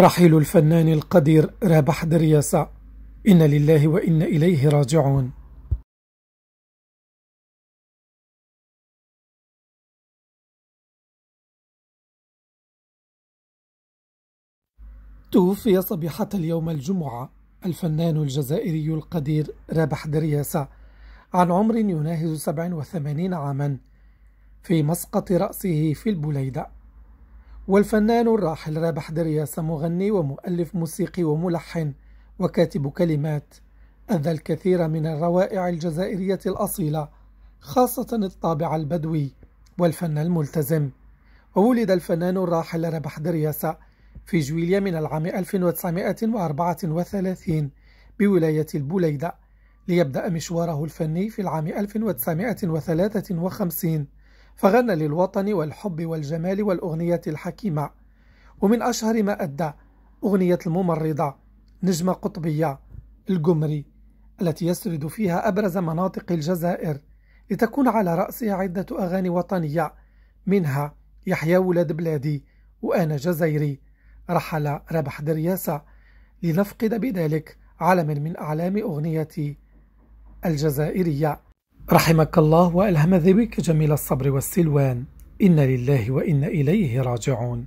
رحيل الفنان القدير رابح درياسة إن لله وإن إليه راجعون توفي صبيحة اليوم الجمعة الفنان الجزائري القدير رابح درياسة عن عمر يناهز 87 عاما في مسقط رأسه في البليدة والفنان الراحل رابح درياس مغني ومؤلف موسيقي وملحن وكاتب كلمات أذى الكثير من الروائع الجزائرية الأصيلة خاصة الطابع البدوي والفن الملتزم وولد الفنان الراحل ربح درياسة في جويليا من العام 1934 بولاية البوليدة ليبدأ مشواره الفني في العام 1953 فغنى للوطن والحب والجمال والأغنية الحكيمة ومن أشهر ما أدى أغنية الممرضة نجمة قطبية القمري التي يسرد فيها أبرز مناطق الجزائر لتكون على رأسها عدة أغاني وطنية منها يحيى ولاد بلادي وأنا جزائري رحل ربح درياسة لنفقد بذلك علما من أعلام أغنية الجزائرية رحمك الله وألهم ذويك جميل الصبر والسلوان إن لله وإن إليه راجعون